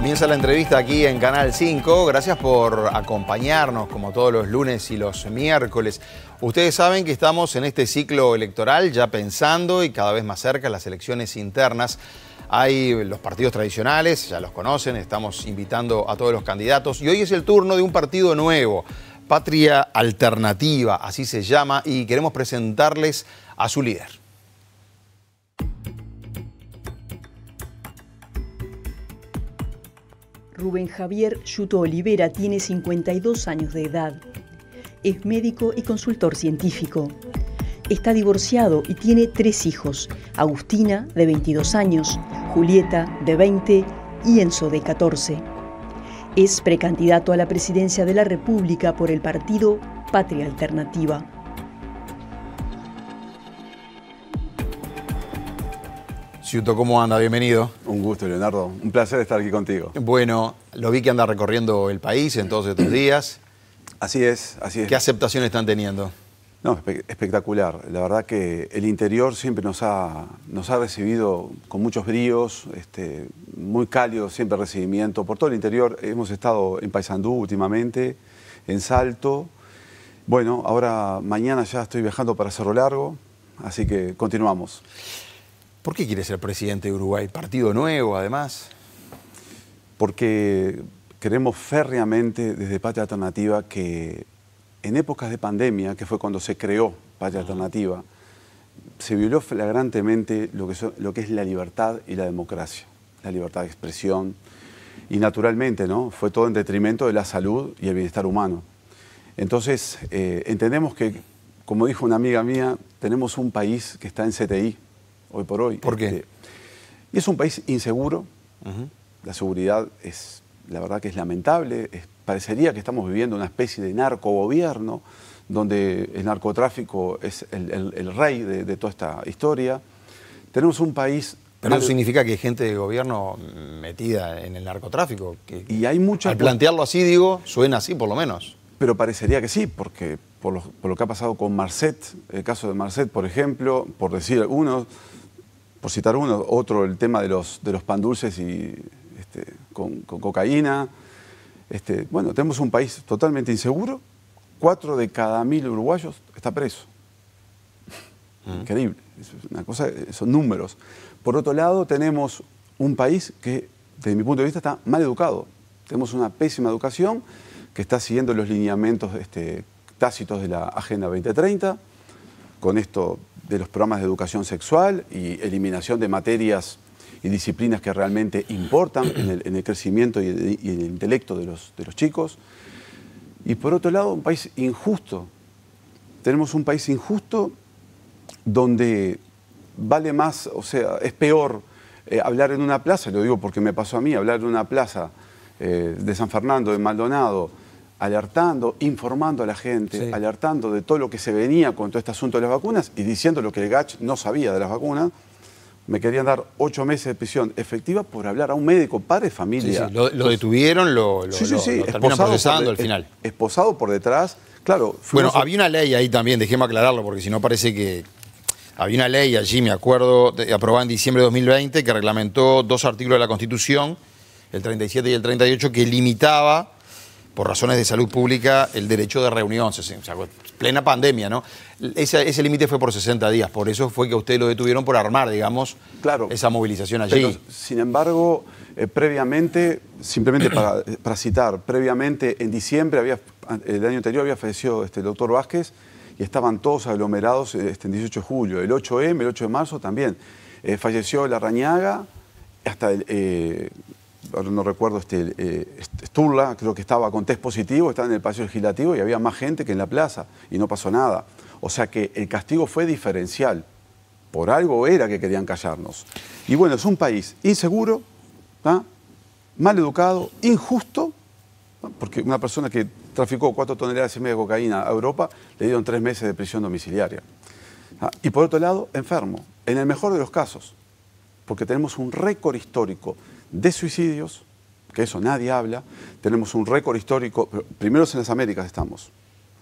Comienza la entrevista aquí en Canal 5. Gracias por acompañarnos como todos los lunes y los miércoles. Ustedes saben que estamos en este ciclo electoral ya pensando y cada vez más cerca las elecciones internas. Hay los partidos tradicionales, ya los conocen, estamos invitando a todos los candidatos y hoy es el turno de un partido nuevo, Patria Alternativa, así se llama, y queremos presentarles a su líder. Rubén Javier Yuto Olivera tiene 52 años de edad. Es médico y consultor científico. Está divorciado y tiene tres hijos, Agustina, de 22 años, Julieta, de 20 y Enzo, de 14. Es precandidato a la presidencia de la República por el partido Patria Alternativa. ¿cómo anda? Bienvenido. Un gusto, Leonardo. Un placer estar aquí contigo. Bueno, lo vi que anda recorriendo el país en todos estos días. Así es, así es. ¿Qué aceptación están teniendo? No, espectacular. La verdad que el interior siempre nos ha, nos ha recibido con muchos bríos, este, muy cálido siempre recibimiento. Por todo el interior hemos estado en Paysandú últimamente, en Salto. Bueno, ahora mañana ya estoy viajando para Cerro Largo, así que continuamos. ¿Por qué quiere ser presidente de Uruguay? Partido nuevo, además. Porque creemos férreamente desde Patria Alternativa que en épocas de pandemia, que fue cuando se creó Patria Alternativa, se violó flagrantemente lo que, es la libertad y la democracia, la libertad de expresión. Y naturalmente, ¿no? Fue todo en detrimento de la salud y el bienestar humano. Entonces, eh, entendemos que, como dijo una amiga mía, tenemos un país que está en CTI, hoy por hoy. ¿Por este, y es un país inseguro. La seguridad es, la verdad que es lamentable. parecería que estamos viviendo una especie de narcogobierno donde el narcotráfico es el, rey de, toda esta historia. Tenemos un país... Pero eso significa que hay gente de gobierno metida en el narcotráfico. y hay mucha... Al plantearlo así, digo, suena así por lo menos. Pero parecería que sí, porque por lo, por lo que ha pasado con Marcet, el caso de Marcet, por ejemplo, por decir algunos, por citar uno, otro, el tema de los, de los pan dulces y, este, con, cocaína. Este, bueno, tenemos un país totalmente inseguro. Cuatro de cada mil uruguayos está preso. Mm. Increíble. una cosa, son números. Por otro lado, tenemos un país que, desde mi punto de vista, está mal educado. Tenemos una pésima educación que está siguiendo los lineamientos este, tácitos de la Agenda 2030. Con esto de los programas de educación sexual y eliminación de materias y disciplinas que realmente importan en el, crecimiento y, en el intelecto de los, chicos. Y por otro lado, un país injusto. Tenemos un país injusto donde vale más, o sea, es peor eh, hablar en una plaza, lo digo porque me pasó a mí, hablar en una plaza eh, de San Fernando, de Maldonado, alertando, informando a la gente, alertando de todo lo que se venía con todo este asunto de las vacunas y diciendo lo que el GACH no sabía de las vacunas. Me querían dar ocho meses de prisión efectiva por hablar a un médico, padre, familia. Lo, detuvieron, lo, lo, procesando al final. Esposado por detrás, claro. Bueno, había una ley ahí también, déjeme aclararlo, porque si no parece que, había una ley allí, me acuerdo, aprobada en diciembre de 2020, que reglamentó dos artículos de la Constitución, el 37 y el 38, que limitaba por razones de salud pública, el derecho de reunión, o sea, plena pandemia, ¿no? Ese, límite fue por 60 días, por eso fue que ustedes lo detuvieron por armar, digamos, esa movilización allí. sin embargo, eh, previamente, simplemente eh, para, citar, previamente en diciembre, había, eh, el año anterior había fallecido este, el doctor Vázquez y estaban todos aglomerados este, el 18 de julio, el 8M, el 8 de marzo también. falleció la Rañaga, hasta el, no recuerdo, este, eh, Sturla, creo que estaba con test positivo, estaba en el Palacio Legislativo y había más gente que en la plaza y no pasó nada. O sea que el castigo fue diferencial. Por algo era que querían callarnos. Y bueno, es un país inseguro, mal educado, injusto, porque una persona que traficó cuatro toneladas y media de cocaína a Europa le dieron tres meses de prisión domiciliaria. Y por otro lado, enfermo, en el mejor de los casos, porque tenemos un récord histórico de suicidios, que eso nadie habla. Tenemos un récord histórico, primeros en las Américas estamos.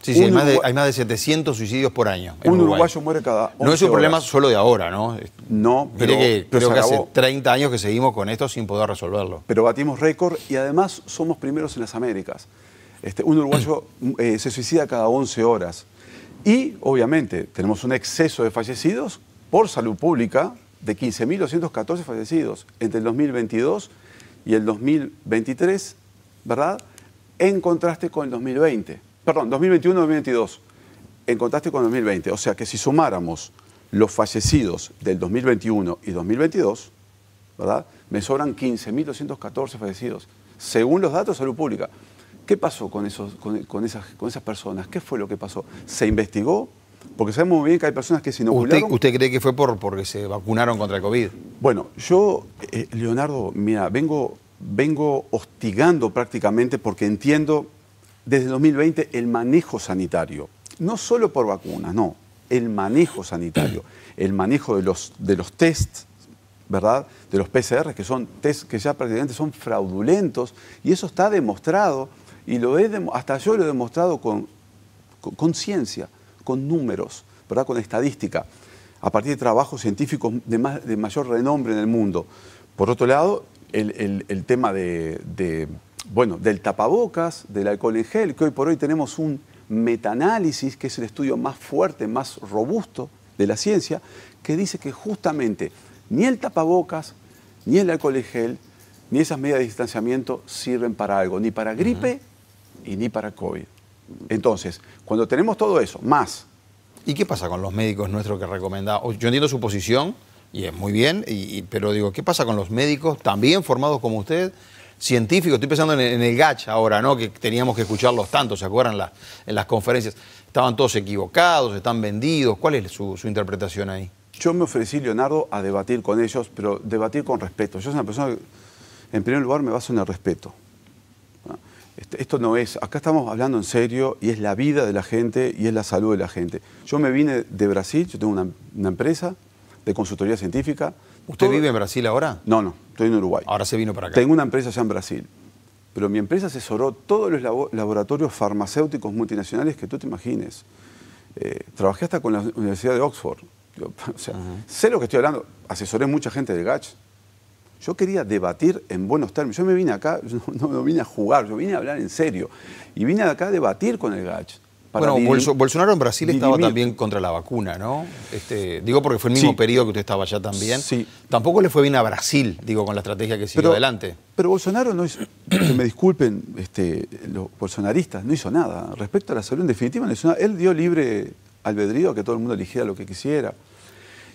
Sí, sí, hay más, de, 700 suicidios por año. un uruguayo muere cada 11 No es un problema solo de ahora, ¿no? No, pero, que hace 30 años que seguimos con esto sin poder resolverlo. Pero batimos récord y además somos primeros en las Américas. Este, un uruguayo mm, eh, se suicida cada 11 horas. Y obviamente tenemos un exceso de fallecidos por salud pública, de 15.214 fallecidos entre el 2022 y el 2023, ¿verdad? En contraste con el 2020, perdón, 2021-2022, en contraste con el 2020. O sea que si sumáramos los fallecidos del 2021 y 2022, ¿verdad? Me sobran 15.214 fallecidos, según los datos de salud pública. ¿Qué pasó con, con esas personas? ¿Qué fue lo que pasó? ¿Se investigó? Porque sabemos muy bien que hay personas que se inocularon. ¿Usted, cree que fue por, porque se vacunaron contra el COVID? Bueno, yo, eh, Leonardo, mira, vengo, vengo hostigando prácticamente porque entiendo desde 2020 el manejo sanitario. No solo por vacunas, no. El manejo sanitario, el manejo de los, de los tests, ¿verdad? De los PCR, que son test que ya prácticamente son fraudulentos, y eso está demostrado, y lo he, hasta yo lo he demostrado con conciencia con números, ¿verdad? con estadística, a partir de trabajos científicos de, de mayor renombre en el mundo. Por otro lado, el, tema de, bueno, del tapabocas, del alcohol en gel, que hoy por hoy tenemos un metaanálisis, que es el estudio más fuerte, más robusto de la ciencia, que dice que justamente ni el tapabocas, ni el alcohol en gel, ni esas medidas de distanciamiento sirven para algo, ni para gripe y ni para COVID. Entonces, cuando tenemos todo eso, más. ¿Y qué pasa con los médicos nuestros que recomendamos? Yo entiendo su posición, y es muy bien, pero digo, ¿qué pasa con los médicos también formados como usted? Científicos, estoy pensando en, el GACH ahora, ¿no? Que teníamos que escucharlos tanto, ¿se acuerdan? en las conferencias. Estaban todos equivocados, están vendidos. ¿Cuál es su, su interpretación ahí? Yo me ofrecí, Leonardo, a debatir con ellos, pero debatir con respeto. Yo soy una persona que, en primer lugar, me baso en el respeto. Este, esto no es, acá estamos hablando en serio y es la vida de la gente y es la salud de la gente. Yo me vine de Brasil, yo tengo una, empresa de consultoría científica. ¿Usted vive en Brasil ahora? No, no, estoy en Uruguay. Ahora se vino para acá. Tengo una empresa allá en Brasil, pero mi empresa asesoró todos los laboratorios farmacéuticos multinacionales que tú te imagines. Eh, trabajé hasta con la Universidad de Oxford. sé lo que estoy hablando. Asesoré mucha gente de GACH, yo quería debatir en buenos términos. Yo me vine acá, no, me vine a jugar, yo vine a hablar en serio. Y vine acá a debatir con el Gach. Bueno, Bolsonaro en Brasil estaba también contra la vacuna, ¿no? Este, digo porque fue el mismo periodo que usted estaba allá también. Sí. Tampoco le fue bien a Brasil, digo, con la estrategia que siguió adelante. Pero Bolsonaro no hizo, que me disculpen este, los bolsonaristas, no hizo nada. Respecto a la salud, en definitiva, Él dio libre albedrío a que todo el mundo eligiera lo que quisiera.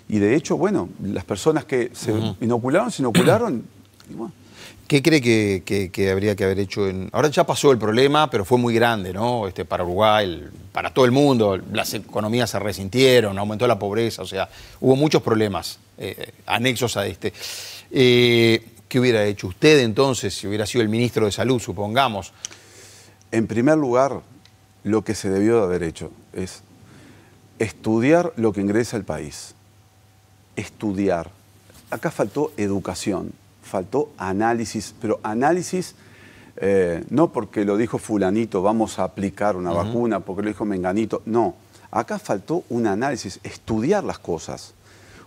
Y de hecho, bueno, las personas que se inocularon, se inocularon. ¿Qué cree que, habría que haber hecho? En... Ahora ya pasó el problema, pero fue muy grande, ¿no? Este, para Uruguay, para todo el mundo, las economías se resintieron, aumentó la pobreza, o sea, hubo muchos problemas eh, anexos a este. Eh, ¿Qué hubiera hecho usted entonces si hubiera sido el ministro de Salud, supongamos? En primer lugar, lo que se debió de haber hecho es estudiar lo que ingresa al país estudiar. Acá faltó educación, faltó análisis, pero análisis eh, no porque lo dijo fulanito, vamos a aplicar una vacuna, porque lo dijo menganito, no. Acá faltó un análisis, estudiar las cosas.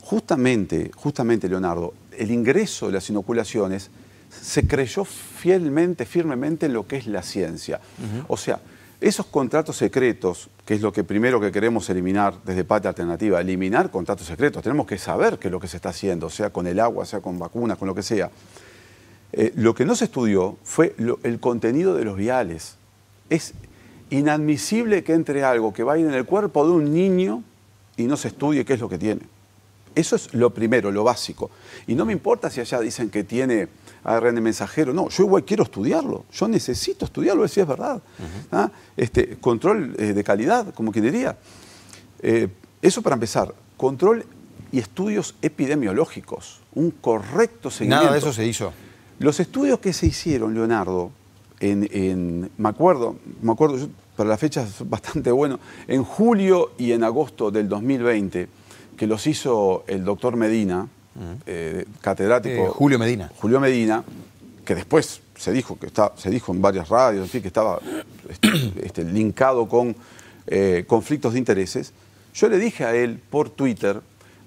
Justamente, justamente, Leonardo, el ingreso de las inoculaciones se creyó fielmente, firmemente en lo que es la ciencia. O sea, esos contratos secretos, que es lo que primero que queremos eliminar desde Pate Alternativa, eliminar contratos secretos, tenemos que saber qué es lo que se está haciendo, sea con el agua, sea con vacunas, con lo que sea. Eh, lo que no se estudió fue el contenido de los viales. Es inadmisible que entre algo que va a ir en el cuerpo de un niño y no se estudie qué es lo que tiene. Eso es lo primero, lo básico. Y no me importa si allá dicen que tiene ARN mensajero. No, yo igual quiero estudiarlo, yo necesito estudiarlo, si es verdad. ¿Ah? este, control eh, de calidad, como quien diría. Eh, eso para empezar, control y estudios epidemiológicos, un correcto seguimiento. Nada de eso se hizo. Los estudios que se hicieron, Leonardo, en, me acuerdo, me acuerdo, para la fecha es bastante bueno, en julio y en agosto del 2020, que los hizo el doctor Medina, eh, catedrático. Eh, Julio Medina. Julio Medina, que después se dijo, que está, se dijo en varias radios, que estaba este, este, linkado con eh, conflictos de intereses. Yo le dije a él por Twitter,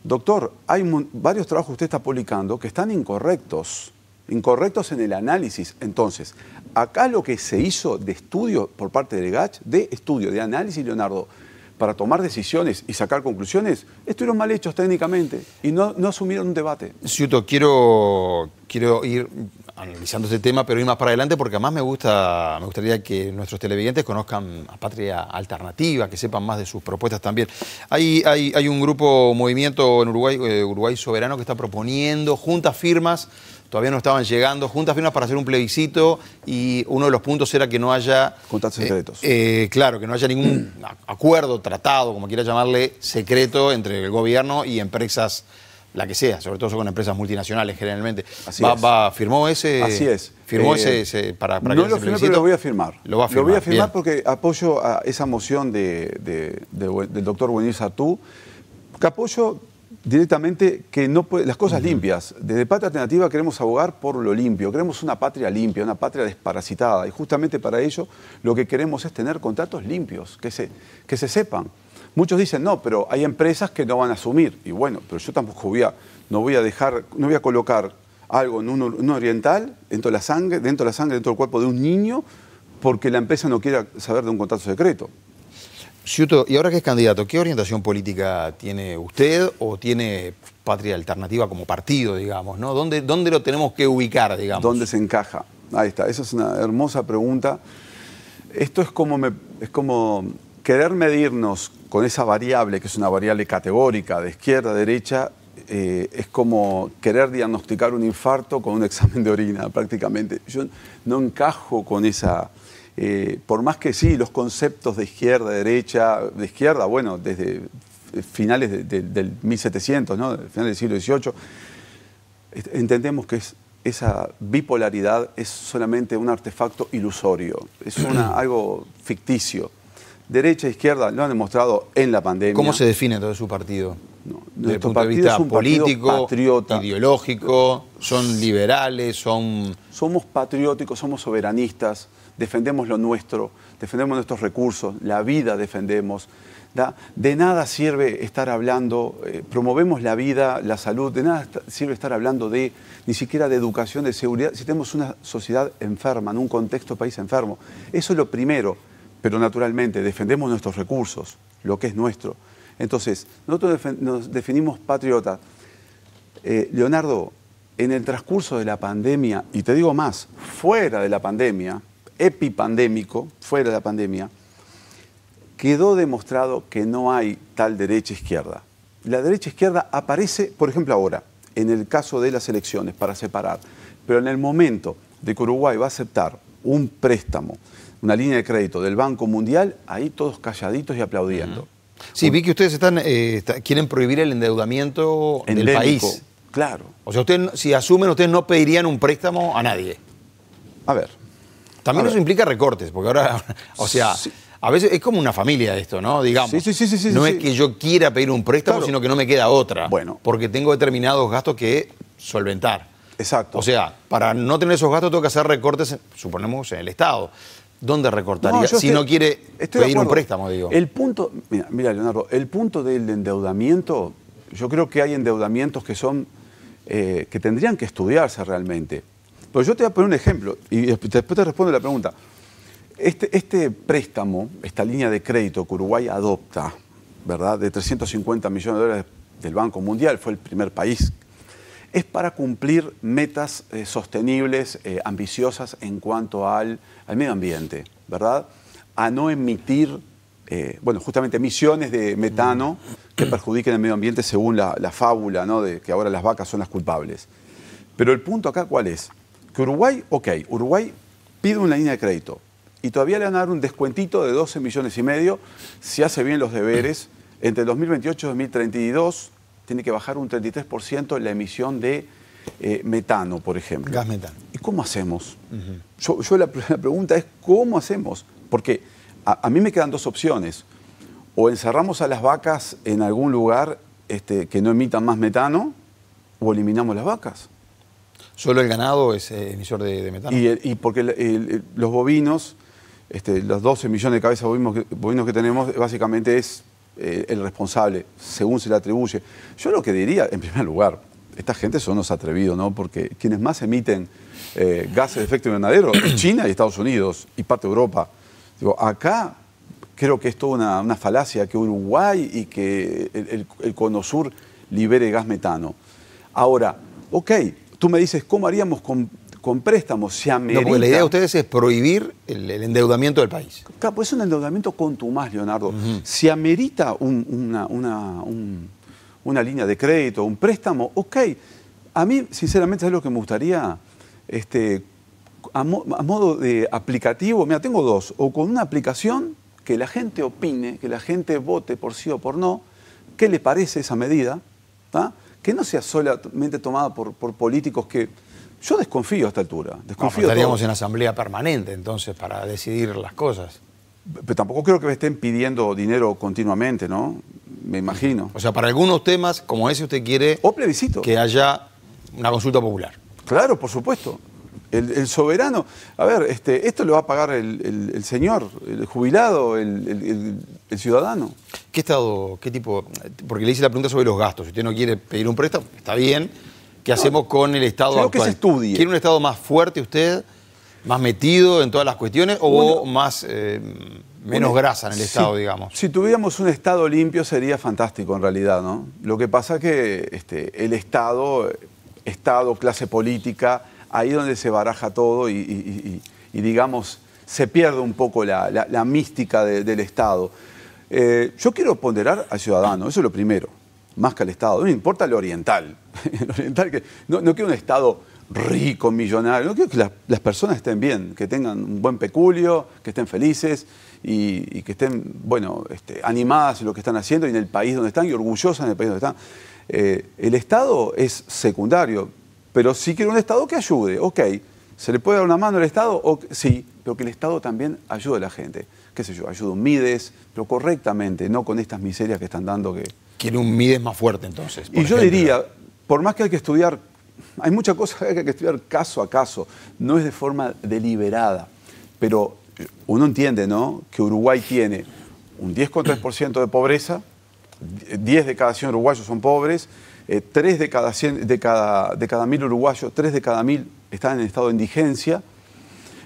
doctor, hay varios trabajos que usted está publicando que están incorrectos, incorrectos en el análisis. Entonces, acá lo que se hizo de estudio por parte de GACH, de estudio, de análisis, Leonardo, para tomar decisiones y sacar conclusiones, estuvieron mal hechos técnicamente y no, no asumieron un debate. Ciuto, quiero, quiero ir analizando este tema, pero ir más para adelante porque además me, gusta, me gustaría que nuestros televidentes conozcan a Patria Alternativa, que sepan más de sus propuestas también. Hay, hay, hay un grupo, un movimiento en Uruguay, eh, Uruguay Soberano, que está proponiendo juntas firmas todavía no estaban llegando juntas firmas para hacer un plebiscito y uno de los puntos era que no haya... Contratos eh, secretos. Eh, claro, que no haya ningún acuerdo, tratado, como quiera llamarle, secreto entre el gobierno y empresas, la que sea, sobre todo con empresas multinacionales generalmente. Así es. ¿Firmó ese? Así es. ¿Firmó ese, eh, para, para no lo firmé, pero lo voy a firmar. Lo, a firmar, voy a firmar porque apoyo a esa moción del doctor Buenís Atú, que apoyo directamente que no las cosas limpias. Desde Patria Alternativa queremos abogar por lo limpio, queremos una patria limpia, una patria desparasitada. Y justamente para ello lo que queremos es tener contratos limpios, que se, que se sepan. Muchos dicen, no, pero hay empresas que no van a asumir. Y bueno, pero yo tampoco voy a, no voy a dejar, no voy a colocar algo en un, oriental dentro la sangre, dentro de la sangre, dentro del cuerpo de un niño, porque la empresa no quiera saber de un contrato secreto. Ciuto, y ahora que es candidato, ¿qué orientación política tiene usted o tiene Patria Alternativa como partido, digamos? ¿Dónde, ¿Dónde lo tenemos que ubicar, digamos? ¿Dónde se encaja? Ahí está, esa es una hermosa pregunta. Esto es como, es como querer medirnos con esa variable, que es una variable categórica, de izquierda a derecha, eh, es como querer diagnosticar un infarto con un examen de orina, prácticamente. Yo no encajo con esa eh, por más que sí, los conceptos de izquierda, derecha, de izquierda, bueno, desde eh, finales del 1700, ¿no? finales del siglo XVIII, entendemos que esa bipolaridad es solamente un artefacto ilusorio, es algo ficticio. Derecha e izquierda lo han demostrado en la pandemia. ¿Cómo se define todo su partido? No, desde es un político, ideológico, son liberales, son... Somos patrióticos, somos soberanistas, defendemos lo nuestro, defendemos nuestros recursos, la vida defendemos. De nada sirve estar hablando, eh, promovemos la vida, la salud, de nada sirve estar hablando de ni siquiera de educación, de seguridad, si tenemos una sociedad enferma, en un contexto país enfermo. Eso es lo primero, pero naturalmente defendemos nuestros recursos, lo que es nuestro. Entonces, nosotros nos definimos patriotas. Eh, Leonardo, en el transcurso de la pandemia, y te digo más, fuera de la pandemia, epipandémico, fuera de la pandemia, quedó demostrado que no hay tal derecha-izquierda. La derecha-izquierda aparece, por ejemplo, ahora, en el caso de las elecciones, para separar, pero en el momento de que Uruguay va a aceptar un préstamo, una línea de crédito del Banco Mundial, ahí todos calladitos y aplaudiendo. Sí, vi que ustedes están, eh, quieren prohibir el endeudamiento en el país. Claro. O sea, ustedes, si asumen, ustedes no pedirían un préstamo a nadie. A ver, también eso implica recortes, porque ahora, o sea, a veces es como una familia esto, ¿no? Digamos. sí, No es que yo quiera pedir un préstamo, sino que no me queda otra. Bueno. Porque tengo determinados gastos que solventar. Exacto. O sea, para no tener esos gastos tengo que hacer recortes, suponemos, en el Estado. ¿Dónde recortaría? si no quiere pedir un préstamo, digo. El punto, mira, Leonardo, el punto del endeudamiento, yo creo que hay endeudamientos que son, eh, que tendrían que estudiarse realmente. Pero yo te voy a poner un ejemplo y después te respondo la pregunta. Este, este, préstamo, esta línea de crédito que Uruguay adopta, ¿verdad? De 350 millones de dólares del Banco Mundial, fue el primer país, es para cumplir metas eh, sostenibles, eh, ambiciosas en cuanto al, medio ambiente, ¿verdad? A no emitir, eh, bueno, justamente emisiones de metano que perjudiquen el medio ambiente según la, la fábula, ¿no? De que ahora las vacas son las culpables. Pero el punto acá, ¿cuál es? Uruguay, ok, Uruguay pide una línea de crédito y todavía le van a dar un descuentito de 12 millones y medio si hace bien los deberes. Entre 2028 y 2032 tiene que bajar un 33% la emisión de eh, metano, por ejemplo. Gas metano. ¿Y cómo hacemos? Yo, la, primera pregunta es, ¿cómo hacemos? Porque a, mí me quedan dos opciones. O encerramos a las vacas en algún lugar este, que no emitan más metano, o eliminamos las vacas. Solo el ganado es eh, emisor de, metano. Y, eh, porque los bovinos, este, los 12 millones de cabezas bovinos que, que tenemos, básicamente es eh, el responsable, según se le atribuye. Yo lo que diría, en primer lugar, esta gente son los atrevidos, ¿no? Porque quienes más emiten gases de efecto invernadero es China y Estados Unidos y parte de Europa. Digo, acá creo que es toda una, falacia que Uruguay y que el, el, Cono Sur libere gas metano. Ahora, ok, Tú me dices, ¿cómo haríamos con, préstamos? si amerita... No, porque la idea de ustedes es prohibir el, endeudamiento del país. Claro, pues es un endeudamiento con Leonardo. más, Leonardo. amerita una, línea de crédito, un préstamo, ok. A mí, sinceramente, es lo que me gustaría, este, a, modo de aplicativo, mira, tengo dos, o con una aplicación que la gente opine, que la gente vote por sí o por no, qué le parece esa medida, ¿Está? que no sea solamente tomada por, políticos que, yo desconfío a esta altura. Desconfío no, pues estaríamos en asamblea permanente entonces para decidir las cosas. Pero tampoco creo que me estén pidiendo dinero continuamente, ¿no? Me imagino. O sea, para algunos temas como ese usted quiere... O plebiscito. Que haya una consulta popular. Claro, por supuesto. El, soberano... A ver, este, esto lo va a pagar el, el señor, el jubilado, el, el ciudadano. ¿Qué estado, qué tipo? Porque le hice la pregunta sobre los gastos. Si usted no quiere pedir un préstamo, está bien. ¿Qué hacemos con el Estado creo actual? que se ¿Quiere un Estado más fuerte usted, más metido en todas las cuestiones o más eh, menos grasa en el Estado, digamos? Si tuviéramos un Estado limpio sería fantástico en realidad, ¿no? Lo que pasa es que este, el Estado, Estado, clase política, ahí donde se baraja todo y, digamos, se pierde un poco la, mística del Estado. Eh, yo quiero ponderar al ciudadano, eso es lo primero, más que al Estado. No me importa lo oriental. oriental que, no, quiero un Estado rico, millonario. No quiero que las, personas estén bien, que tengan un buen peculio, que estén felices y, que estén, bueno, este, animadas en lo que están haciendo y en el país donde están y orgullosas en el país donde están. Eh, el Estado es secundario, pero sí quiero un Estado que ayude. Ok, ¿se le puede dar una mano al Estado? sí, pero que el Estado también ayude a la gente qué sé yo, ayudo un Mides, pero correctamente, no con estas miserias que están dando que... Quiere un Mides más fuerte entonces. y yo diría, por más que hay que estudiar, hay muchas cosas que hay que estudiar caso a caso, no es de forma deliberada, pero uno entiende, ¿no? Que Uruguay tiene un 10,3% de pobreza, 10 de cada 100 uruguayos son pobres, 3 eh, de cada, 100, de, cada, de cada 1000 uruguayos, 3 de cada 1000 están en estado de indigencia.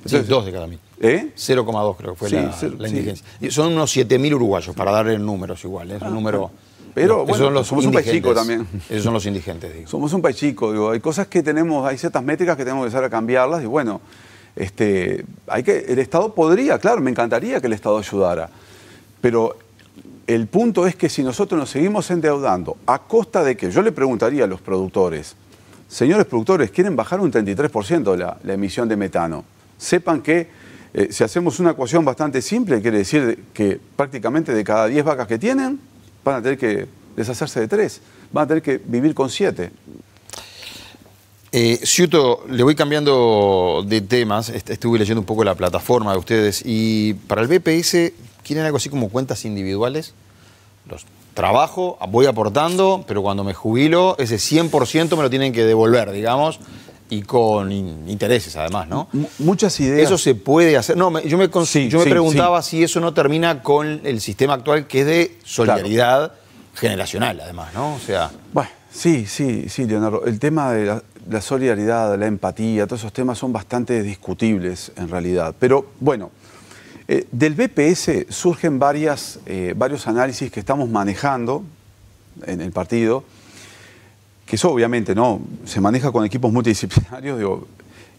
Entonces, 2 de cada 1000. 0,2 ¿Eh? creo que fue la, indigencia. Son unos 7.000 uruguayos, para darle números igual, ¿eh? es un ah, número... Ah. Pero somos un país chico también. Esos son los indigentes, Somos un país chico, digo. Hay cosas que tenemos, hay ciertas métricas que tenemos que empezar a cambiarlas y bueno, este, hay que, el Estado podría, claro, me encantaría que el Estado ayudara, pero el punto es que si nosotros nos seguimos endeudando, ¿a costa de que Yo le preguntaría a los productores, señores productores, quieren bajar un 33% la emisión de metano. Sepan que eh, si hacemos una ecuación bastante simple, quiere decir que prácticamente de cada 10 vacas que tienen, van a tener que deshacerse de 3, van a tener que vivir con 7. Ciuto, eh, le voy cambiando de temas, estuve leyendo un poco la plataforma de ustedes y para el BPS quieren algo así como cuentas individuales, los trabajo, voy aportando, pero cuando me jubilo, ese 100% me lo tienen que devolver, digamos, y con intereses además, ¿no? muchas ideas. Eso se puede hacer. No, yo me, me preguntaba si eso no termina con el sistema actual que es de solidaridad generacional además, ¿no? O sea... Bueno, sí, sí, sí, Leonardo. El tema de la, solidaridad, la empatía, todos esos temas son bastante discutibles en realidad. Pero bueno, eh, del BPS surgen varias, eh, varios análisis que estamos manejando en el partido que eso obviamente no, se maneja con equipos multidisciplinarios.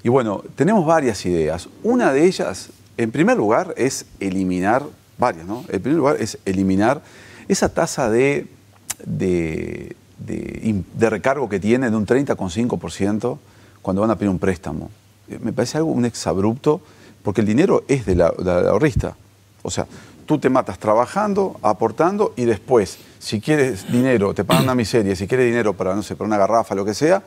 y bueno, tenemos varias ideas. Una de ellas, en primer lugar, es eliminar, varias, ¿no? En primer lugar es eliminar esa tasa de, de, recargo que tiene de un 30,5% cuando van a pedir un préstamo. Eh, me parece algo un exabrupto, porque el dinero es del de ahorrista. O sea, tú te matas trabajando, aportando y después, si quieres dinero, te pagan una miseria, si quieres dinero para, no sé, para una garrafa, lo que sea,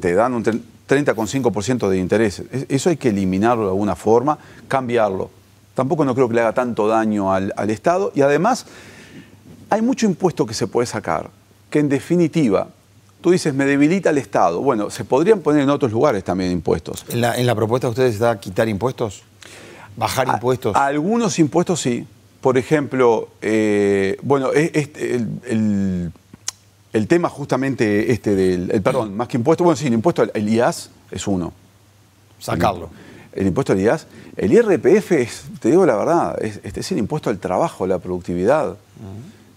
te dan un 30,5% de interés. Eso hay que eliminarlo de alguna forma, cambiarlo. Tampoco no creo que le haga tanto daño al, Estado y además hay mucho impuesto que se puede sacar, que en definitiva Tú dices, me debilita el Estado. Bueno, se podrían poner en otros lugares también impuestos. ¿En la, propuesta de ustedes está quitar impuestos? ¿Bajar impuestos? algunos impuestos sí, por ejemplo, eh, bueno, el, el, tema justamente este del, el, perdón, más que impuesto, bueno, sí, el impuesto al IAS es uno. Sacarlo. El, impuesto al IAS. El IRPF, es, te digo la verdad, es, este es el impuesto al trabajo, la productividad.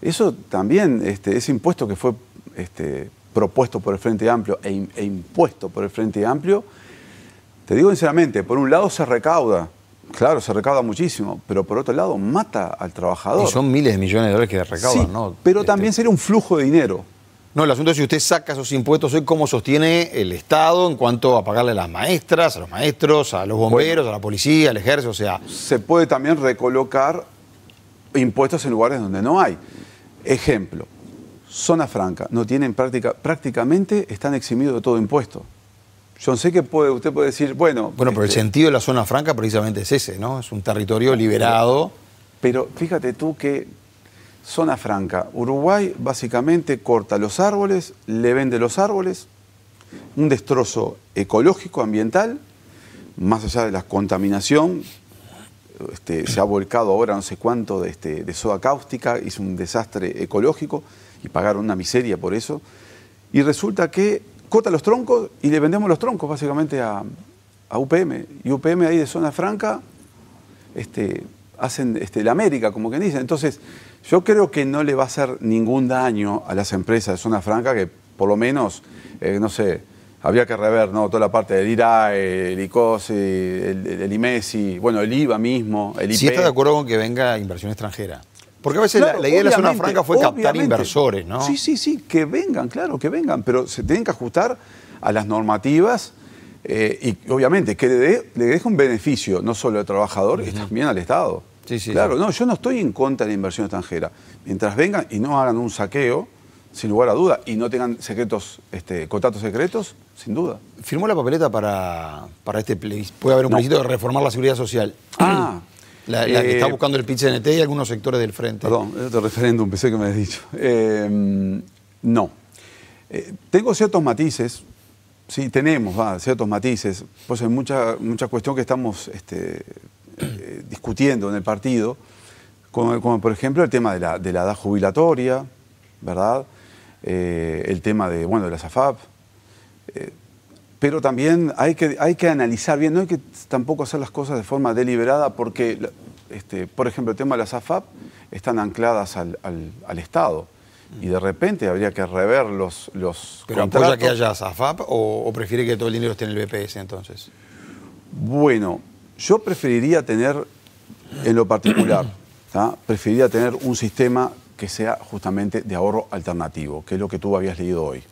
Eso también, este, ese impuesto que fue este, propuesto por el Frente Amplio e, e impuesto por el Frente Amplio, te digo sinceramente, por un lado se recauda, Claro, se recauda muchísimo, pero por otro lado mata al trabajador. Y son miles de millones de dólares que recaudan, ¿no? Pero este, también sería un flujo de dinero. No, el asunto es si usted saca esos impuestos hoy, cómo sostiene el Estado en cuanto a pagarle a las maestras, a los maestros, a los bomberos, a la policía, al ejército, o sea. Se puede también recolocar impuestos en lugares donde no hay. Ejemplo, zona franca, no tienen práctica, prácticamente están eximidos de todo impuesto. Yo sé que puede, usted puede decir, bueno. Bueno, pero el este, sentido de la zona franca precisamente es ese, ¿no? Es un territorio liberado. Pero fíjate tú que zona franca, Uruguay básicamente corta los árboles, le vende los árboles, un destrozo ecológico, ambiental, más allá de la contaminación. Este, se ha volcado ahora no sé cuánto de, este, de soda cáustica, hizo un desastre ecológico y pagaron una miseria por eso. Y resulta que corta los troncos y le vendemos los troncos básicamente a, UPM. Y UPM ahí de zona franca este, hacen este, la América, como que dice Entonces, yo creo que no le va a hacer ningún daño a las empresas de zona franca que por lo menos, eh, no sé, había que rever ¿no? toda la parte del IRAE, el ICOSI, el, IMESI, bueno, el IVA mismo, el IP. Si e. está de acuerdo con que venga inversión extranjera. Porque a veces la, idea de la zona franca fue captar inversores, ¿no? Sí, sí, sí, que vengan, claro, que vengan, pero se tienen que ajustar a las normativas eh, y obviamente que le, deje un beneficio no solo al trabajador, sino también al Estado. Sí, sí, claro, no, yo no estoy en contra de la inversión extranjera. Mientras vengan y no hagan un saqueo, sin lugar a duda, y no tengan secretos, este, contratos secretos, sin duda. ¿Firmó la papeleta para, para este plebiscito? Puede haber un plebiscito de reformar la seguridad social. Ah, la, que está eh, buscando el PIT-CNT y algunos sectores del frente. Perdón, otro referéndum, pensé que me has dicho. Em, no. Eh, tengo ciertos matices, sí, tenemos va, ciertos matices, pues hay mucha, mucha cuestión que estamos este, eh, discutiendo en el partido, como, por ejemplo el tema de la, de la edad jubilatoria, ¿verdad? el tema de, bueno, de la SAFAP pero también hay que, hay que analizar bien, no hay que tampoco hacer las cosas de forma deliberada porque, este, por ejemplo, el tema de las AFAP están ancladas al, Estado y de repente habría que rever los, los ¿Pero que haya AFAP o, prefiere que todo el dinero esté en el BPS entonces? Bueno, yo preferiría tener, en lo particular, preferiría tener un sistema que sea justamente de ahorro alternativo, que es lo que tú habías leído hoy.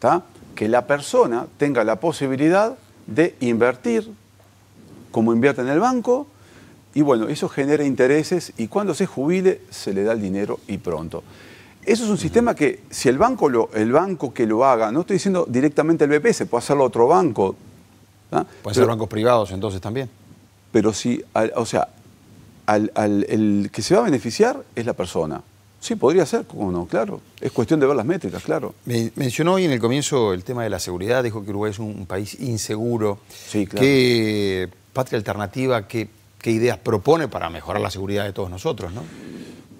¿tá? que la persona tenga la posibilidad de invertir como invierte en el banco y bueno, eso genera intereses y cuando se jubile se le da el dinero y pronto. Eso es un sistema que si el banco, el banco que lo haga, no estoy diciendo directamente el BPS, puede hacerlo otro banco. ¿ah? Pueden ser bancos privados entonces también. Pero si, o sea, al, el que se va a beneficiar es la persona. Sí, podría ser, ¿cómo no? Claro. Es cuestión de ver las métricas, claro. mencionó hoy en el comienzo el tema de la seguridad, dijo que Uruguay es un país inseguro. Sí, claro. ¿Qué patria alternativa, qué, ideas propone para mejorar la seguridad de todos nosotros, no?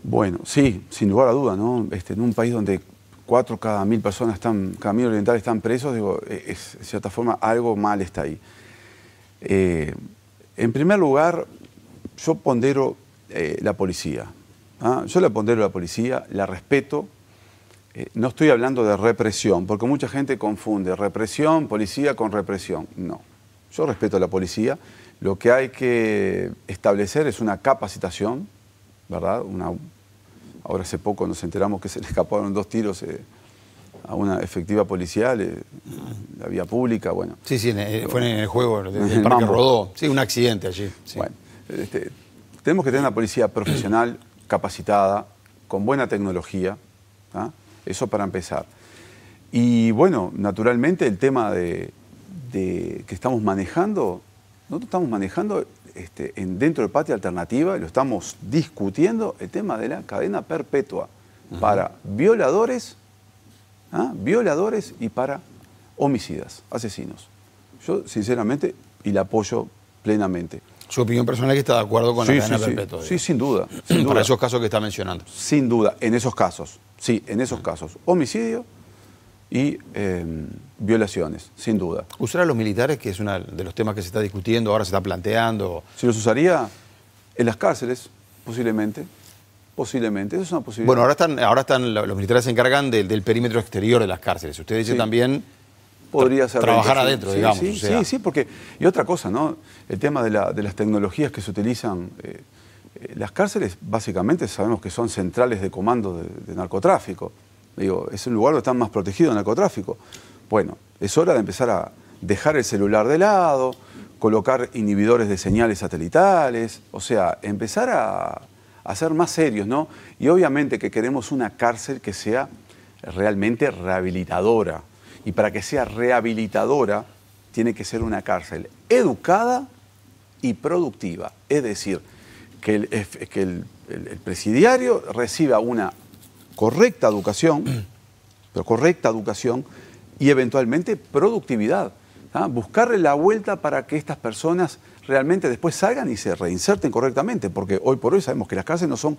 Bueno, sí, sin lugar a duda, ¿no? Este, en un país donde cuatro cada mil personas están, cada mil orientales están presos, digo, e, es, de cierta forma algo mal está ahí. Eh, en primer lugar, yo pondero eh, la policía. ¿ah? Yo la pondero a la policía, la respeto. Eh, no estoy hablando de represión, porque mucha gente confunde represión, policía con represión. No. Yo respeto a la policía. Lo que hay que establecer es una capacitación, ¿verdad? ahora hace poco nos enteramos que se le escaparon dos tiros eh, a una efectiva policial, eh, la vía pública, bueno. Sí, sí, fue en el juego, en parque rodó. Sí, un accidente allí. Bueno, este, tenemos que tener una policía profesional, capacitada, con buena tecnología, eso para empezar. Y bueno, naturalmente el tema de, que estamos manejando, nosotros estamos manejando este, en, dentro del patio alternativa, lo estamos discutiendo, el tema de la cadena perpetua para violadores, violadores y para homicidas, asesinos. Yo sinceramente, y la apoyo plenamente. Su opinión personal es que está de acuerdo con sí, la cadena sí, Sí, sin duda. Para esos casos que está mencionando. Sin duda, en esos casos. Sí, en esos casos. Homicidio y em, violaciones, sin duda. ¿Usar a los militares, que es uno de los temas que se está discutiendo, ahora se está planteando? Si los usaría en las cárceles, posiblemente. Posiblemente, eso es una posibilidad. Bueno, ahora están, ahora están los militares se encargan del perímetro exterior de las cárceles. Usted dice también Trabajar adentro, digamos. Sí, sí, porque... Y otra cosa, ¿no? El tema de, las tecnologías que se utilizan... Eh, eh, las cárceles básicamente sabemos que son centrales de comando de, narcotráfico. Digo, es un lugar donde están más protegidos el narcotráfico. Bueno, es hora de empezar a dejar el celular de lado, colocar inhibidores de señales satelitales, o sea, empezar a, a ser más serios, ¿no? Y obviamente que queremos una cárcel que sea realmente rehabilitadora y para que sea rehabilitadora, tiene que ser una cárcel educada y productiva. Es decir, que el, presidiario reciba una correcta educación, pero correcta educación y eventualmente productividad. buscarle la vuelta para que estas personas realmente después salgan y se reinserten correctamente, porque hoy por hoy sabemos que las cárceles no son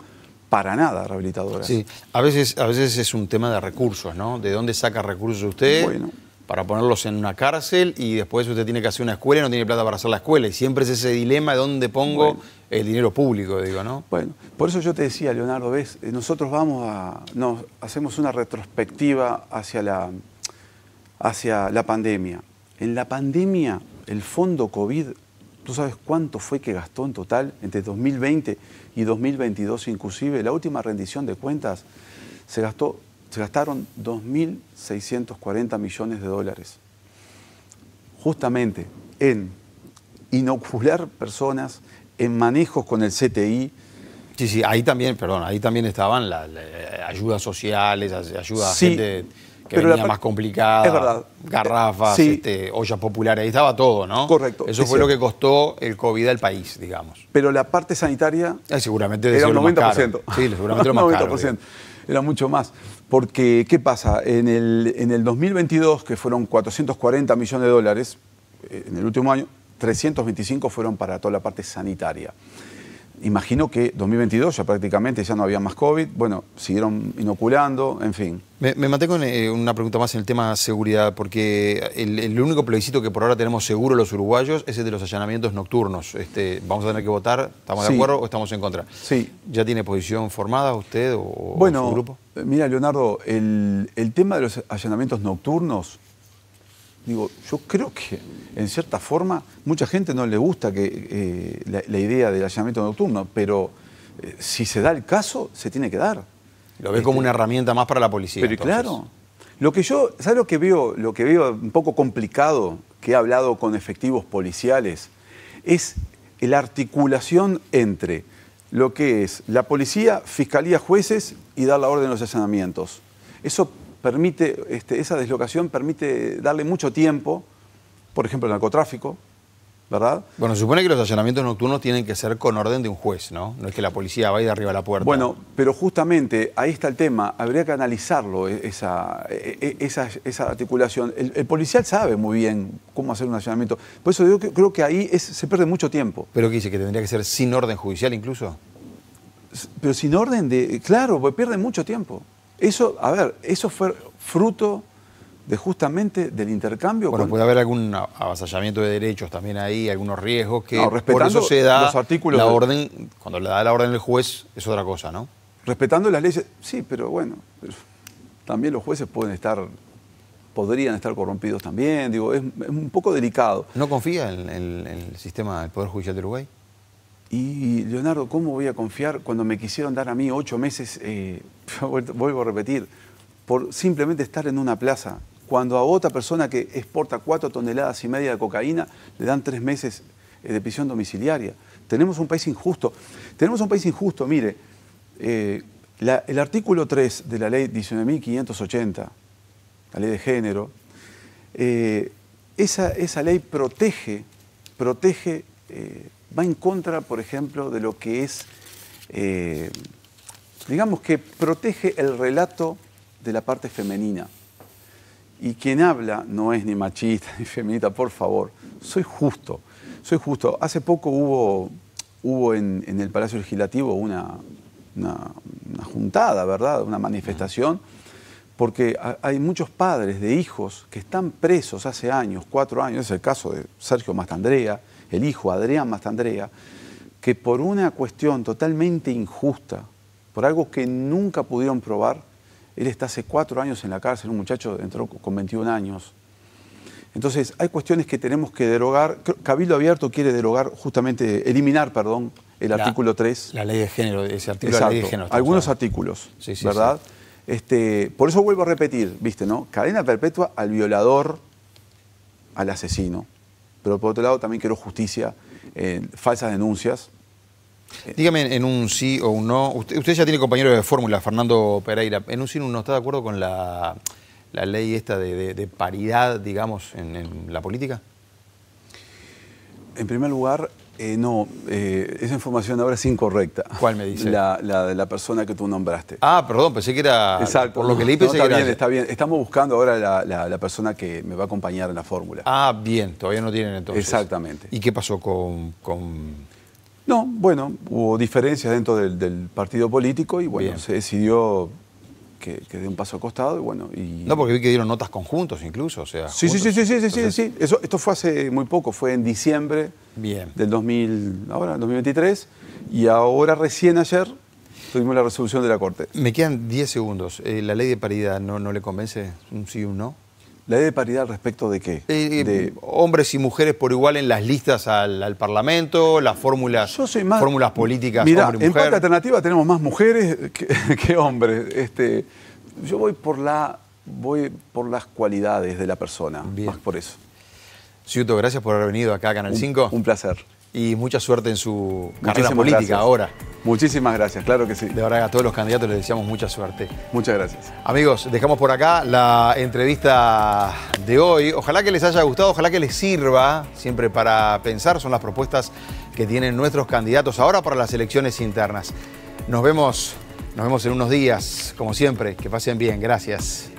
para nada rehabilitadora. Sí, a veces, a veces es un tema de recursos, ¿no? ¿De dónde saca recursos usted? Bueno. Para ponerlos en una cárcel y después usted tiene que hacer una escuela y no tiene plata para hacer la escuela. Y siempre es ese dilema de dónde pongo el dinero público, digo, ¿no? Bueno, por eso yo te decía, Leonardo, ves, eh, nosotros vamos a. nos hacemos una retrospectiva hacia la, hacia la pandemia. En la pandemia, el fondo COVID ¿Tú sabes cuánto fue que gastó en total entre 2020 y 2022 inclusive? La última rendición de cuentas se, gastó, se gastaron 2.640 millones de dólares justamente en inocular personas, en manejos con el CTI, Sí, sí, ahí también, perdón, ahí también estaban las, eh, ayudas sociales, ayudas a gente que venía la, más complicada. Es verdad. Garrafas, este, ollas populares, ahí estaba todo, ¿no? Correcto. Eso fue lo que costó el COVID al país, digamos. Pero la parte sanitaria. Eh, seguramente era un 90%. Sí, seguramente lo más 90%. era mucho más. Porque, ¿qué pasa? En el, en el 2022, que fueron 440 millones de dólares, eh, en el último año, 325 fueron para toda la parte sanitaria imagino que 2022 ya prácticamente ya no había más COVID, bueno, siguieron inoculando, en fin. Me, me maté con eh, una pregunta más en el tema seguridad, porque el, único plebiscito que por ahora tenemos seguro los uruguayos es el de los allanamientos nocturnos. Este, vamos a tener que votar, ¿estamos de acuerdo o estamos en contra? Sí. ¿Ya tiene posición formada usted o, su grupo? Bueno, eh, Mira, Leonardo, el tema de los allanamientos nocturnos digo, yo creo que en cierta forma mucha gente no le gusta que, eh, la, idea del allanamiento nocturno, pero eh, si se da el caso, se tiene que dar. Lo ve como este, una herramienta más para la policía. Pero claro. Lo que yo, ¿sabes lo que veo? Lo que veo un poco complicado, que he hablado con efectivos policiales, es la articulación entre lo que es la policía, fiscalía, jueces y dar la orden de los allanamientos. Eso permite, este, esa deslocación permite darle mucho tiempo, por ejemplo, el narcotráfico, ¿verdad? Bueno, se supone que los allanamientos nocturnos tienen que ser con orden de un juez, ¿no? No es que la policía vaya arriba a la puerta. Bueno, pero justamente ahí está el tema, habría que analizarlo e, e, e, esa, esa, articulación. El, policial sabe muy bien cómo hacer un allanamiento, por eso yo creo que ahí se pierde mucho tiempo. ¿Pero qué dice? ¿Que tendría que ser sin orden judicial incluso? Pero sin orden de... Claro, pues pierde mucho tiempo. Eso, a ver, eso fue fruto de justamente del intercambio. Bueno, puede haber algún avasallamiento de derechos también ahí, algunos riesgos que por eso se da la orden, cuando le da la orden el juez es otra cosa, ¿no? Respetando las leyes, sí, pero bueno, también los jueces pueden estar, podrían estar corrompidos también, digo, es, un poco delicado. ¿No confía en, en el sistema del Poder Judicial de Uruguay? Y Leonardo, ¿cómo voy a confiar cuando me quisieron dar a mí ocho meses, eh, vuelvo a repetir, por simplemente estar en una plaza? Cuando a otra persona que exporta cuatro toneladas y media de cocaína le dan tres meses eh, de prisión domiciliaria. Tenemos un país injusto. Tenemos un país injusto, mire, eh, el artículo 3 de la ley 19.580, la ley de género, esa, esa, ley protege, protege va en contra, por ejemplo, de lo que es, eh, digamos que protege el relato de la parte femenina. Y quien habla no es ni machista ni feminista, por favor, soy justo, soy justo. Hace poco hubo, hubo en, el Palacio Legislativo una, una, juntada, ¿verdad? Una manifestación, porque hay muchos padres de hijos que están presos hace años, cuatro años, es el caso de Sergio Mastandrea, el hijo Adrián Mastandrea, que por una cuestión totalmente injusta, por algo que nunca pudieron probar, él está hace cuatro años en la cárcel, un muchacho entró con 21 años. Entonces, hay cuestiones que tenemos que derogar. Cabildo Abierto quiere derogar, justamente, eliminar, perdón, el artículo 3. La ley de género, ese artículo Algunos artículos, ¿verdad? Este, por eso vuelvo a repetir, ¿viste, no? Cadena perpetua al violador, al asesino pero por otro lado también quiero justicia, eh, falsas denuncias. Eh, Dígame en un sí o un no, usted, usted ya tiene compañero de fórmula, Fernando Pereira, en un sí o un no, ¿está de acuerdo con la, la ley esta de, paridad, digamos, en, en la política? En primer lugar, eh, no, eh, esa información ahora es incorrecta. ¿Cuál me dice? La, de la persona que tú nombraste. Ah, perdón, pensé que era. Exacto. Por lo que leí pensé no, está bien, Está bien, estamos buscando ahora la, persona que me va a acompañar en la fórmula. Ah, bien, todavía no tienen entonces. Exactamente. ¿Y qué pasó con.? No, bueno, hubo diferencias dentro del, partido político y bueno, se decidió que, que dé un paso acostado y bueno. Y... No, porque vi que dieron notas conjuntos incluso, o sea. Sí, sí, sí, sí, sí, sí, sí. Eso, esto fue hace muy poco, fue en diciembre Bien. Del 2000, ahora, 2023. Y ahora, recién ayer, tuvimos la resolución de la Corte. Me quedan 10 segundos. Eh, ¿La ley de paridad no, no le convence? ¿Un sí o un no? ¿La ley de paridad respecto de qué? Eh, eh, de... Hombres y mujeres por igual en las listas al, Parlamento, las fórmulas, Yo soy más... fórmulas políticas. Mira, en parte alternativa tenemos más mujeres que, hombres. Este, yo voy por la voy por las cualidades de la persona, más por eso. Ciuto, gracias por haber venido acá a Canal 5. Un placer. Y mucha suerte en su carrera política ahora. Muchísimas gracias, claro que sí. De verdad, a todos los candidatos les deseamos mucha suerte. Muchas gracias. Amigos, dejamos por acá la entrevista de hoy. Ojalá que les haya gustado, ojalá que les sirva siempre para pensar. Son las propuestas que tienen nuestros candidatos ahora para las elecciones internas. Nos vemos, nos vemos en unos días, como siempre. Que pasen bien, gracias.